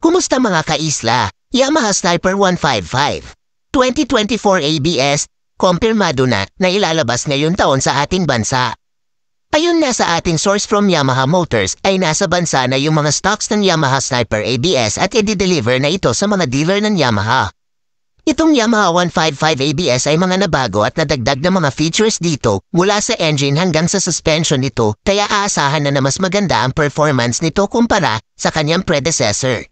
Kumusta mga kaisla? Yamaha Sniper 155. 2024 ABS, kompirmado na na ilalabas ngayon taon sa ating bansa. Ayon na sa ating source from Yamaha Motors ay nasa bansa na yung mga stocks ng Yamaha Sniper ABS at i-deliver na ito sa mga dealer ng Yamaha. Itong Yamaha 155 ABS ay mga nabago at nadagdag na mga features dito mula sa engine hanggang sa suspension nito kaya aasahan na na mas maganda ang performance nito kumpara sa kanyang predecessor.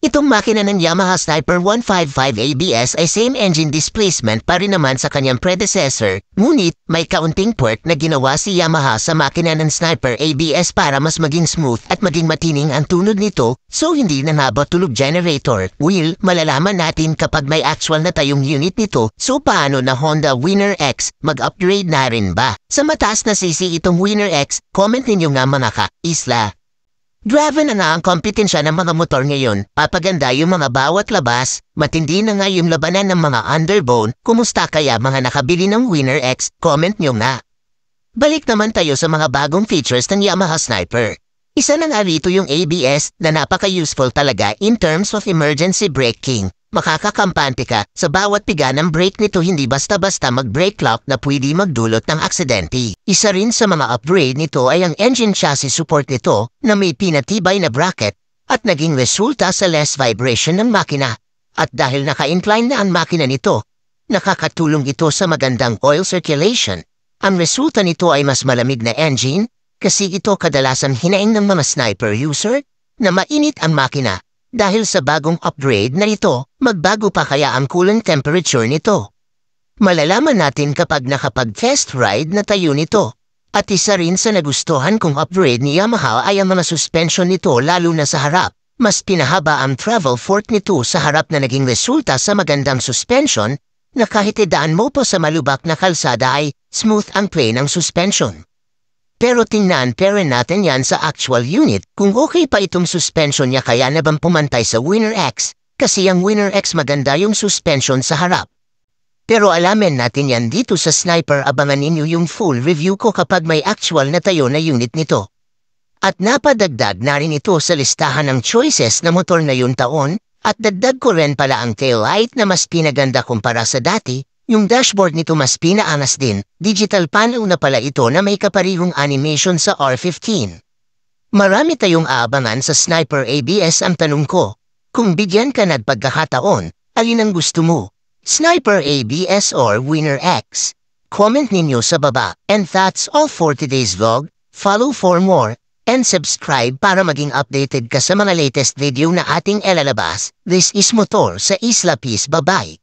Itong makina ng Yamaha Sniper 155 ABS ay same engine displacement pa rin naman sa kanyang predecessor, ngunit may kaunting port na ginawa si Yamaha sa makina ng Sniper ABS para mas maging smooth at maging matining ang tunod nito, so hindi na tulog generator. Will, malalaman natin kapag may actual na tayong unit nito, so paano na Honda Winner X, mag-upgrade na rin ba? Sa mataas na sisi itong Winner X, comment ninyo nga mga ka-isla. Grabe na nga ang kompetensya ng mga motor ngayon. Papaganda yung mga bawat labas. Matindi na nga yung labanan ng mga underbone. Kumusta kaya mga nakabili ng Winner X? Comment nyo na. Balik naman tayo sa mga bagong features ng Yamaha Sniper. Isa na nga rito yung ABS na napaka-useful talaga in terms of emergency braking. Makakakampante ka sa bawat piga ng brake nito hindi basta-basta mag-brake lock na pwede magdulot ng aksidente. Isa rin sa mga upgrade nito ay ang engine chassis support nito na may pinatibay na bracket at naging resulta sa less vibration ng makina. At dahil naka-incline na ang makina nito, nakakatulong ito sa magandang oil circulation. Ang resulta nito ay mas malamig na engine kasi ito kadalasan hinaing ng mga sniper user na mainit ang makina dahil sa bagong upgrade na ito Magbago pa kaya ang coolant temperature nito? Malalaman natin kapag nakapag-test ride na tayo nito. At isa rin sa nagustuhan kong upgrade ni Yamaha ay ang mga suspension nito lalo na sa harap. Mas pinahaba ang travel fork nito sa harap na naging resulta sa magandang suspension na kahit idaan mo pa sa malubak na kalsada ay smooth ang play ng suspension. Pero tingnan pera natin yan sa actual unit kung okay pa itong suspension niya kaya na pumantay sa Winner X kasi ang Winner X maganda yung suspension sa harap. Pero alamin natin yan dito sa Sniper abangan ninyo yung full review ko kapag may actual na tayo na unit nito. At napadagdag na rin ito sa listahan ng choices na motor na yun taon, at dagdag ko rin pala ang taillight na mas pinaganda kumpara sa dati, yung dashboard nito mas pinaangas din, digital panel na pala ito na may kaparihong animation sa R15. Marami tayong aabangan sa Sniper ABS ang tanong ko, kung bigyan ka ng pagkakataon, alin ang gusto mo? Sniper ABS or Winner X? Comment ninyo sa baba. And that's all for today's vlog. Follow for more and subscribe para maging updated ka sa mga latest video na ating elalabas. This is Motor sa Isla Peace. Bye-bye!